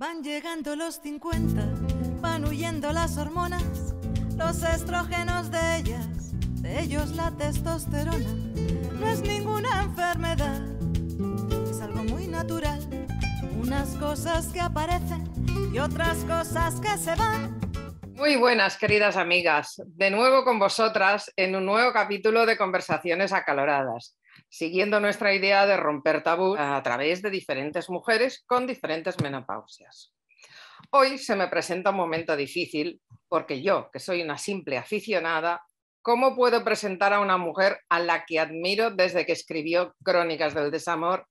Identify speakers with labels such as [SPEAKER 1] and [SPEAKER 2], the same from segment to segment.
[SPEAKER 1] Van llegando los 50, van huyendo las hormonas, los estrógenos de ellas, de ellos la testosterona. No es ninguna enfermedad, es algo muy natural. Unas cosas que aparecen y otras cosas que se van.
[SPEAKER 2] Muy buenas, queridas amigas. De nuevo con vosotras en un nuevo capítulo de Conversaciones Acaloradas siguiendo nuestra idea de romper tabú a través de diferentes mujeres con diferentes menopausias. Hoy se me presenta un momento difícil porque yo, que soy una simple aficionada, ¿cómo puedo presentar a una mujer a la que admiro desde que escribió Crónicas del Desamor,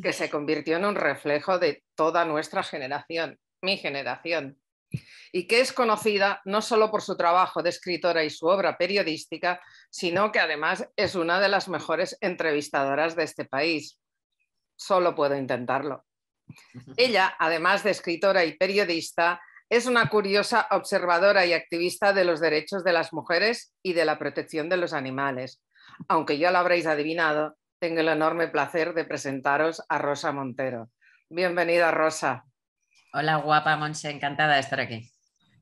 [SPEAKER 2] que se convirtió en un reflejo de toda nuestra generación, mi generación? y que es conocida no solo por su trabajo de escritora y su obra periodística, sino que además es una de las mejores entrevistadoras de este país. Solo puedo intentarlo. Ella, además de escritora y periodista, es una curiosa observadora y activista de los derechos de las mujeres y de la protección de los animales. Aunque ya lo habréis adivinado, tengo el enorme placer de presentaros a Rosa Montero. Bienvenida, Rosa.
[SPEAKER 1] Hola guapa Monse, encantada de estar aquí.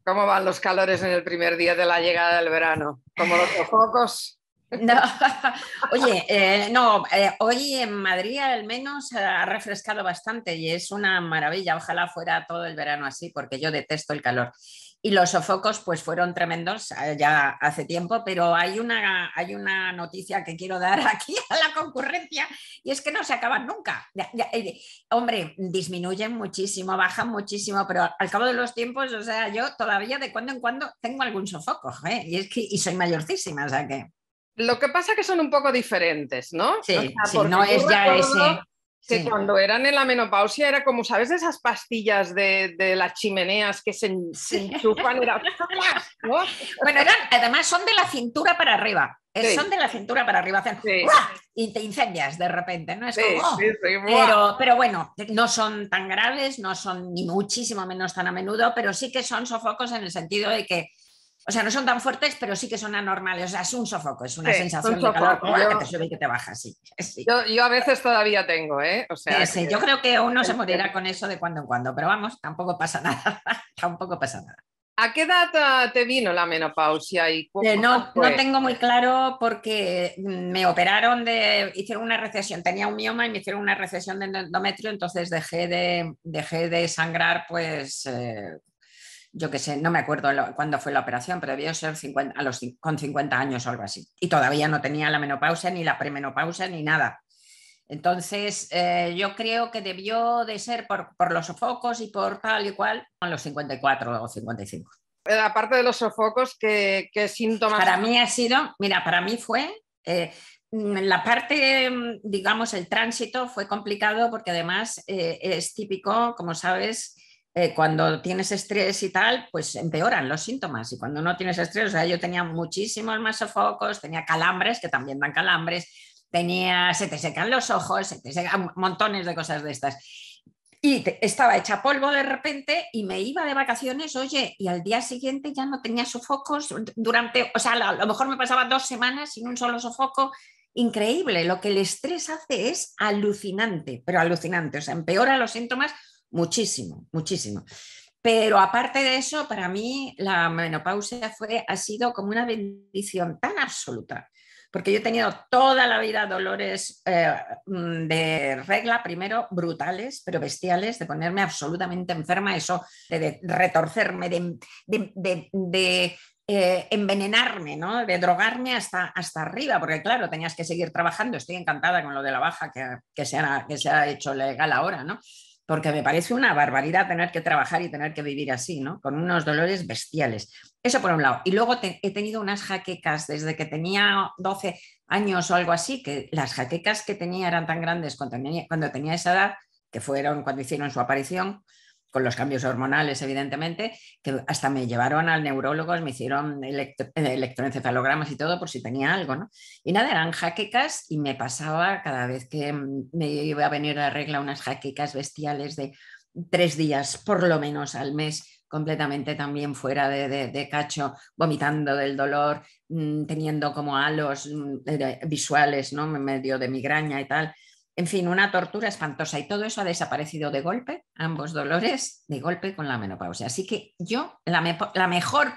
[SPEAKER 2] ¿Cómo van los calores en el primer día de la llegada del verano? ¿Como los focos? No. Oye, eh, no, eh,
[SPEAKER 1] hoy en Madrid al menos ha refrescado bastante y es una maravilla. Ojalá fuera todo el verano así, porque yo detesto el calor. Y los sofocos pues fueron tremendos eh, ya hace tiempo, pero hay una, hay una noticia que quiero dar aquí a la concurrencia y es que no se acaban nunca. Eh, hombre, disminuyen muchísimo, bajan muchísimo, pero al cabo de los tiempos, o sea, yo todavía de cuando en cuando tengo algún sofoco eh, y, es
[SPEAKER 2] que, soy mayorcísima, o sea que... Lo que pasa es que son un poco diferentes, ¿no? Sí, no es ya ese que cuando eran en la menopausia era como, ¿sabes? Esas pastillas de, las chimeneas que se, enchufan, Bueno,
[SPEAKER 1] además son de la cintura para arriba, eh, son de la cintura para arriba, y te incendias de repente, ¿no? Es ¡oh! pero bueno, no son tan graves, no son ni muchísimo menos tan a menudo, pero sí que son sofocos en el sentido de que o sea, no son tan fuertes, pero sí que son anormales. O sea, es un sofoco, es una sensación de calor que te sube y que te baja, sí. Yo,
[SPEAKER 2] a veces todavía tengo, ¿eh? eh yo creo que uno se morirá con eso de cuando en cuando, pero vamos, tampoco pasa nada. tampoco pasa nada. ¿A qué edad ah, te vino la menopausia? Eh, no, no tengo muy claro porque me operaron de, hicieron una recesión,
[SPEAKER 1] tenía un mioma y me hicieron una recesión de endometrio, entonces dejé de, de sangrar pues eh, yo qué sé, no me acuerdo cuándo fue la operación, pero debió ser 50, a los, con 50 años o algo así. Y todavía no tenía la menopausia, ni la premenopausia, ni nada. Entonces, eh, yo creo que debió de ser por, por, los sofocos y por tal y cual, con los 54 o 55.
[SPEAKER 2] Eh, aparte de los sofocos, ¿qué, qué
[SPEAKER 1] síntomas? Para mí ha sido, mira, para mí fue, eh, mm, la parte, mm, digamos, el tránsito fue complicado porque además es típico, como sabes, eh, cuando tienes estrés y tal, pues empeoran los síntomas. Y cuando no tienes estrés, o sea, yo tenía muchísimos más sofocos, tenía calambres, que también dan calambres, tenía, se te secan los ojos, se te secan montones de cosas de estas. Y estaba hecha polvo de repente y me iba de vacaciones, oye, y al día siguiente ya no tenía sofocos durante, o sea, a lo mejor me pasaba dos semanas sin un solo sofoco. Increíble, lo que el estrés hace es alucinante, pero alucinante, o sea, empeora los síntomas muchísimo, muchísimo. Pero aparte de eso, para mí la menopausia fue, ha sido como una bendición tan absoluta, porque yo he tenido toda la vida dolores eh, mm, de regla, primero brutales, pero bestiales, de ponerme absolutamente enferma, eso de, retorcerme, de, eh, envenenarme, ¿no? de drogarme hasta, hasta arriba, porque claro, tenías que seguir trabajando, estoy encantada con lo de la baja que, se, ha, que se ha hecho legal ahora, ¿no? porque me parece una barbaridad tener que trabajar y tener que vivir así, ¿no? Con unos dolores bestiales. Eso por un lado. Y luego he tenido unas jaquecas desde que tenía 12 años o algo así, que las jaquecas que tenía eran tan grandes cuando tenía esa edad, que fueron cuando hicieron su aparición, con los cambios hormonales, evidentemente, que hasta me llevaron al neurólogo, me hicieron eh, electroencefalogramas y todo por si tenía algo, Y nada, eran jaquecas y me pasaba cada vez que mm, me iba a venir la regla unas jaquecas bestiales de tres días por lo menos al mes completamente también fuera de, cacho, vomitando del dolor, mm, teniendo como halos mm, eh, visuales, ¿no? En medio de migraña y tal. En fin, una tortura espantosa y todo eso ha desaparecido de golpe, ambos dolores, de golpe con la menopausia. Así que yo la, mejor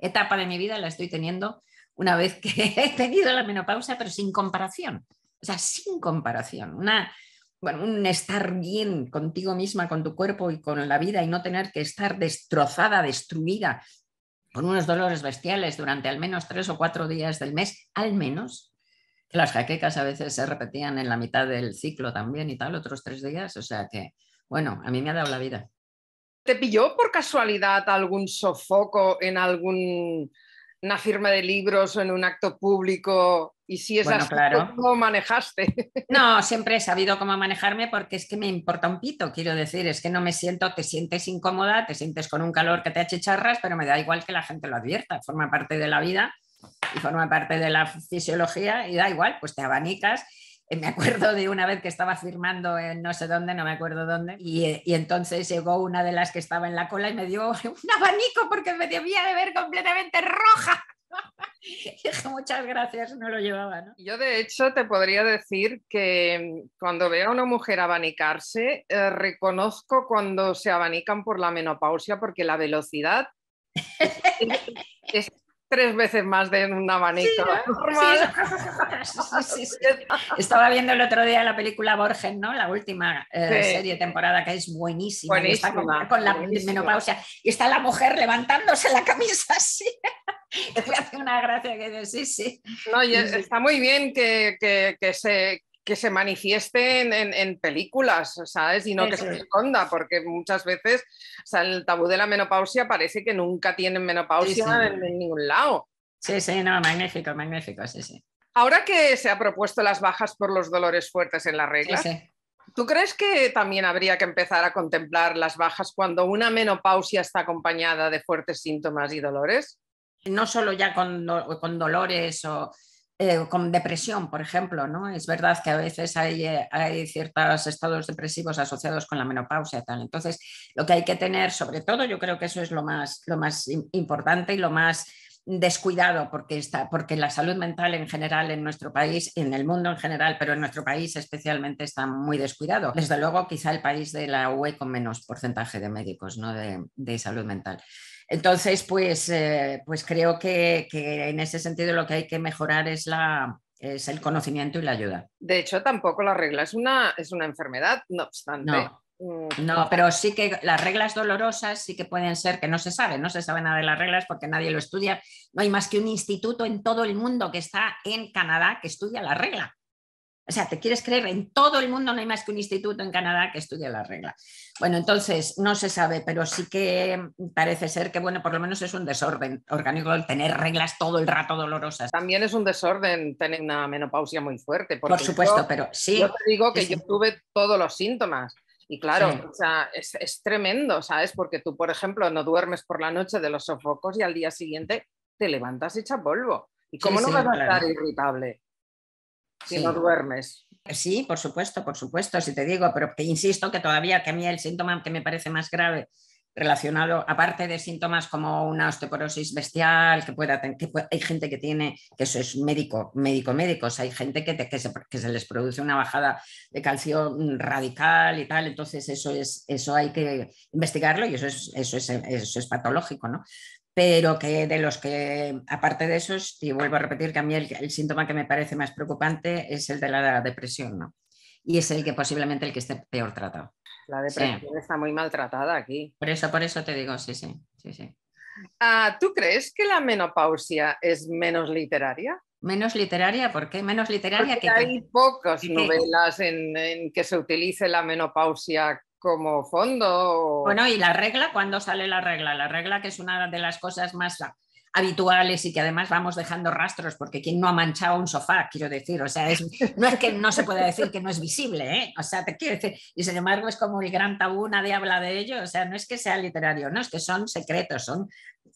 [SPEAKER 1] etapa de mi vida la estoy teniendo una vez que he tenido la menopausia, pero sin comparación. O sea, sin comparación. Una, bueno, un estar bien contigo misma, con tu cuerpo y con la vida y no tener que estar destrozada, destruida con unos dolores bestiales durante al menos tres o cuatro días del mes, al menos, las jaquecas a veces se repetían en la mitad
[SPEAKER 2] del ciclo también y tal, otros tres días. O sea que, bueno, a mí me ha dado la vida. ¿Te pilló por casualidad algún sofoco en alguna firma de libros o en un acto público? Y si es así, ¿cómo manejaste? No,
[SPEAKER 1] siempre he sabido cómo manejarme porque es que me importa un pito, quiero decir, es que no me siento, te sientes incómoda, te sientes con un calor que te achicharras, pero me da igual que la gente lo advierta, forma parte de la vida y forma parte de la fisiología y da igual, pues te abanicas. Eh, me acuerdo de una vez que estaba firmando en no sé dónde, no me acuerdo dónde, y, y entonces llegó una de las que estaba en la cola y
[SPEAKER 2] me dio un
[SPEAKER 1] abanico porque me debía de ver completamente roja. Dije, muchas gracias, no lo llevaba.
[SPEAKER 2] Yo, de hecho, te podría decir que mm, cuando veo a una mujer abanicarse, eh, reconozco cuando se abanican por la menopausia, porque la velocidad es tres veces más de una manito ¿eh? Estaba viendo el otro día
[SPEAKER 1] la película Borgen ¿no? La última eh, serie temporada que es buenísima. con, la menopausia.
[SPEAKER 2] Y está la mujer
[SPEAKER 1] levantándose la camisa así. hace una gracia que sí, sí. No, está
[SPEAKER 2] muy bien que se, que se manifiesten en, películas, ¿sabes? Y no que se esconda, porque muchas veces o sea, el tabú de la menopausia parece que nunca tienen menopausia En, en, ningún lado. Sí,
[SPEAKER 1] sí, no, magnífico, magnífico, sí, sí.
[SPEAKER 2] Ahora que se ha propuesto las bajas por los dolores fuertes en la regla, ¿tú crees que también habría que empezar a contemplar las bajas cuando una menopausia está acompañada de fuertes síntomas y dolores? No solo ya con dolores o eh, con
[SPEAKER 1] depresión, por ejemplo, ¿no? Es verdad que a veces hay, eh, ciertos estados depresivos asociados con la menopausia. Tal. Entonces, lo que hay que tener, sobre todo, yo creo que eso es lo más, lo más importante y lo más descuidado porque, está, porque la salud mental en general en nuestro país, en el mundo en general, pero en nuestro país especialmente está muy descuidado. Desde luego, quizá el país de la UE con menos porcentaje de médicos ¿no? de salud mental. Entonces, pues, eh, pues creo que, en ese sentido lo que hay que mejorar es, el conocimiento y la ayuda.
[SPEAKER 2] De hecho, tampoco la regla es una, es una enfermedad, no obstante. No. Mm. No,
[SPEAKER 1] pero sí que las reglas dolorosas sí que pueden ser que no se sabe, no se sabe nada de las reglas porque nadie lo estudia. No hay más que un instituto en todo el mundo que está en Canadá que estudia la regla. O sea, te quieres creer, en todo el mundo no hay más que un instituto en Canadá que estudie las reglas. Bueno, entonces no se sabe, pero sí que parece ser que, bueno, por lo menos es un desorden orgánico el tener reglas todo el rato
[SPEAKER 2] dolorosas. También es un desorden tener una menopausia muy fuerte. Por supuesto, pero sí. Yo te digo que yo tuve todos los síntomas. Y claro, o sea, es, tremendo, ¿sabes? Porque tú, por ejemplo, no duermes por la noche de los sofocos y al día siguiente te levantas hecha polvo. ¿Y cómo no vas a estar irritable? si no duermes. Sí, por
[SPEAKER 1] supuesto, por supuesto, si te digo, pero que insisto que todavía que a mí el síntoma que me parece más grave relacionado, aparte de síntomas como una osteoporosis bestial, que, pueda, que hay gente que tiene, que eso es médico, médico, médicos, hay gente que, se, se, les produce una bajada de calcio radical y tal, entonces eso, es, eso hay que investigarlo y eso es, eso eso es patológico, ¿no? pero que de los que, aparte de esos, y vuelvo a repetir que a mí el, síntoma que me parece más preocupante es el de la depresión, ¿no? Y es el que posiblemente el que esté peor tratado.
[SPEAKER 2] La depresión está muy maltratada aquí. Por eso,
[SPEAKER 1] por eso te digo, sí, sí, sí, sí.
[SPEAKER 2] Ah, ¿Tú crees que la menopausia es menos literaria? Menos literaria, ¿por qué? Menos literaria que. Hay pocas novelas en, en, que se utilice la menopausia como fondo. Bueno, y la regla,
[SPEAKER 1] ¿cuándo sale la regla? La regla que es una de las cosas más habituales y que además vamos dejando rastros, porque ¿quién no ha manchado un sofá? Quiero decir, o sea, no es que no se pueda decir que no es visible, ¿eh? o sea, te quiero decir, y sin embargo es como el gran tabú, nadie habla de ello, o sea, no es que sea literario, no, es que son secretos, son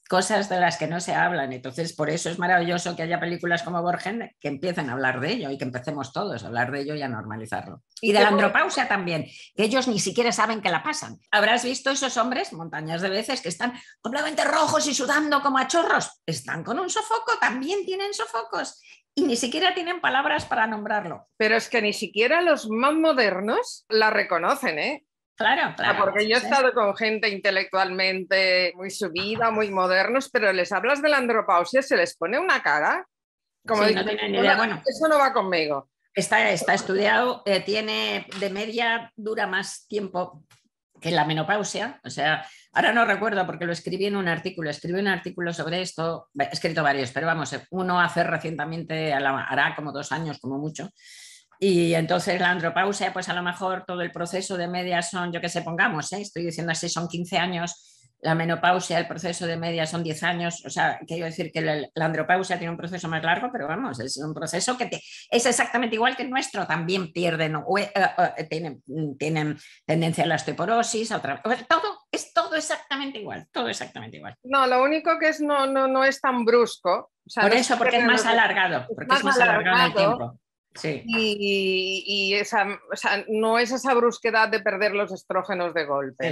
[SPEAKER 1] cosas de las que no se hablan. Entonces, por eso es maravilloso que haya películas como Borgen que empiecen a hablar de ello y que empecemos todos a hablar de ello y a normalizarlo. Y de la andropausia también, que ellos ni siquiera saben que la pasan. Habrás visto esos hombres, montañas de veces, que están completamente rojos y sudando como a chorros. Están con un sofoco, también
[SPEAKER 2] tienen sofocos. Y ni siquiera tienen palabras para nombrarlo. Pero es que ni siquiera los más modernos la reconocen, ¿eh? Claro, claro. Porque yo he estado con gente intelectualmente muy subida, muy modernos, pero les hablas de la andropausia, se les pone una cara. Como sí, no ni idea. Bueno, eso no va conmigo. Está, está estudiado, eh,
[SPEAKER 1] tiene de media, dura más tiempo que la menopausia. O sea, ahora no recuerdo porque lo escribí en un artículo, escribí un artículo sobre esto, he escrito varios, pero vamos, eh, uno hace recientemente, hará como dos años como mucho y entonces la andropausia, pues a lo mejor todo el proceso de media son, yo que sé, pongamos, ¿eh? estoy diciendo así, son 15 años, la menopausia, el proceso de media son 10 años, o sea, quiero decir que la, andropausia tiene un proceso más largo, pero vamos, es un proceso que te, es exactamente igual que el nuestro, también pierden, eh, eh, tienen, tienen, tendencia a la osteoporosis, a otra, todo,
[SPEAKER 2] es todo exactamente igual,
[SPEAKER 1] todo exactamente
[SPEAKER 2] igual. No, lo único que es no, no, es tan brusco. O sea, Por eso, porque es más alargado, porque es más alargado, en el tiempo. Y, esa, no es esa brusquedad de perder los estrógenos de golpe.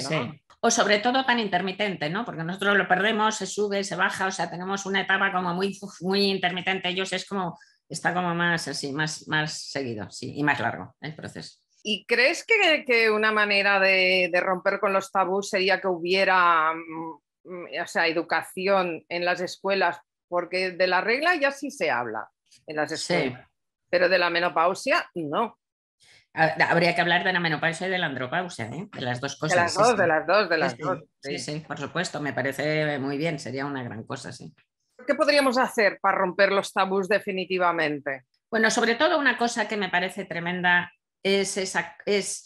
[SPEAKER 2] O sobre todo tan
[SPEAKER 1] intermitente, ¿no? Porque nosotros lo perdemos, se sube, se baja, o sea, tenemos una etapa como muy, muy intermitente. Ellos es como, está como más así, más, más seguido, sí, y más largo el proceso.
[SPEAKER 2] ¿Y crees que, una manera de, romper con los tabús sería que hubiera, mm, mm, o sea, educación en las escuelas? Porque de la regla ya sí se habla en las escuelas pero de la menopausia no.
[SPEAKER 1] Habría que hablar de la menopausia y de la andropausia, ¿eh? de las dos cosas. De las dos, de las dos, sí, Sí. por supuesto, me parece muy bien, sería una gran cosa, sí.
[SPEAKER 2] ¿Qué podríamos hacer para romper los tabús definitivamente? Bueno, sobre todo una cosa que me parece tremenda
[SPEAKER 1] es esa, es,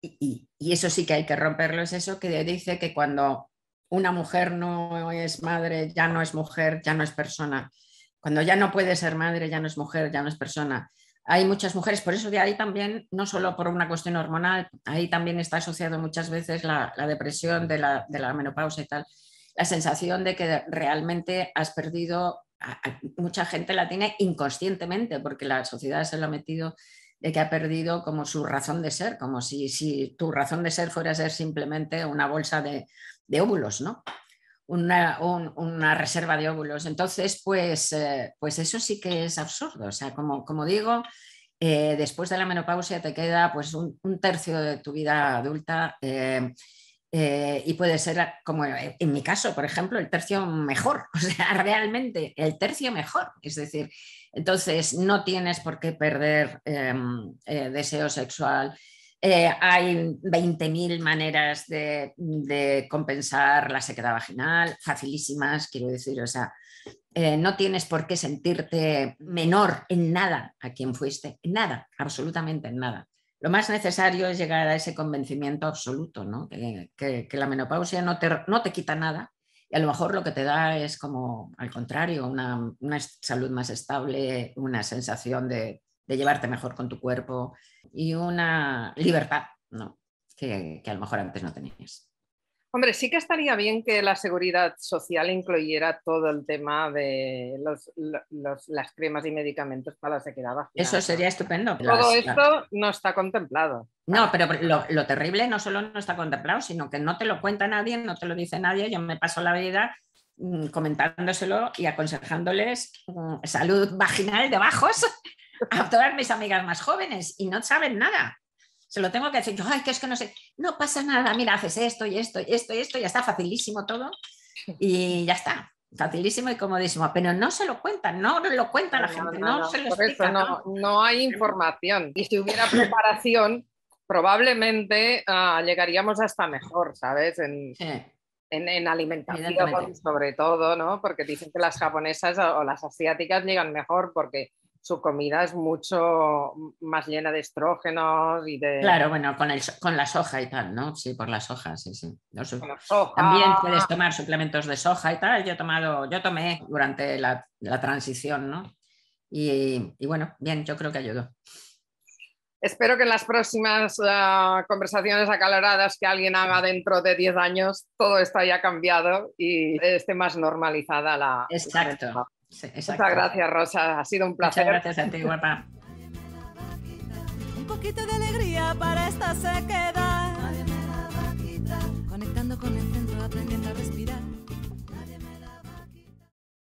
[SPEAKER 1] y eso sí que hay que romperlo, es eso que dice que cuando una mujer no es madre, ya no es mujer, ya no es persona. Cuando ya no puede ser madre, ya no es mujer, ya no es persona. Hay muchas mujeres, por eso de ahí también, no solo por una cuestión hormonal, ahí también está asociado muchas veces la, depresión de la, de menopausa y tal, la sensación de que realmente has perdido mucha gente la tiene inconscientemente porque la sociedad se lo ha metido de que ha perdido como su razón de ser, como si, si tu razón de ser fuera ser simplemente una bolsa de óvulos, ¿no? una, reserva de óvulos. Entonces, pues, eh, pues, eso sí que es absurdo. O sea, como, digo, eh, después de la menopausia te queda pues un, tercio de tu vida adulta. Eh, y puede ser, como en mi caso, por ejemplo, el tercio mejor, o sea, realmente el tercio mejor. Es decir, entonces no tienes por qué perder deseo sexual, eh, hay 20.000 maneras de, compensar la sequedad vaginal, facilísimas, quiero decir, o sea, eh, no tienes por qué sentirte menor en nada a quien fuiste, en nada, absolutamente en nada. Lo más necesario es llegar a ese convencimiento absoluto, ¿no? que, la menopausia no te, no te quita nada y a lo mejor lo que te da es como, al contrario, una salud más estable, una sensación de de llevarte mejor con tu cuerpo y una libertad, ¿no? Que, que, a lo mejor antes no tenías.
[SPEAKER 2] Hombre, sí que estaría bien que la seguridad social incluyera todo el tema de los, las cremas y medicamentos para la sequedad vaginal. Eso
[SPEAKER 1] sería estupendo. Todo esto no está contemplado. No, pero lo, lo, terrible no solo no está contemplado, sino que no te lo cuenta nadie, no te lo dice nadie. Yo me paso la vida mm, comentándoselo y aconsejándoles mm, salud vaginal de bajos a todas mis amigas más jóvenes y no saben nada. Se lo tengo que decir yo, ay, que es que no sé, no pasa nada, mira, haces esto y esto y esto y esto, ya está facilísimo todo y ya está, facilísimo y comodísimo, pero no se lo cuentan, no
[SPEAKER 2] lo cuenta no, la gente, no, se lo explica, no, no hay información y si hubiera preparación, probablemente ah, llegaríamos hasta mejor, ¿sabes? En, en, en alimentación sobre todo, ¿no? Porque dicen que las japonesas o las asiáticas llegan mejor porque su comida es mucho más llena de estrógenos y de... Claro,
[SPEAKER 1] bueno, con, con la soja y tal, ¿no? Sí, por las soja, sí, sí. También puedes tomar suplementos de soja y tal. Yo, tomado, yo tomé durante la, transición, ¿no? Y, bueno, bien, yo creo que ayudó.
[SPEAKER 2] Espero que en las próximas eh, conversaciones acaloradas que alguien haga dentro de 10 años, todo esto haya cambiado y esté más normalizada la... Exacto. Sí, Muchas gracias, Rosa. Ha sido un placer. Muchas gracias a ti, guapa. Un poquito de
[SPEAKER 1] alegría para esta sequedad. Conectando con el centro, aprendiendo a respirar.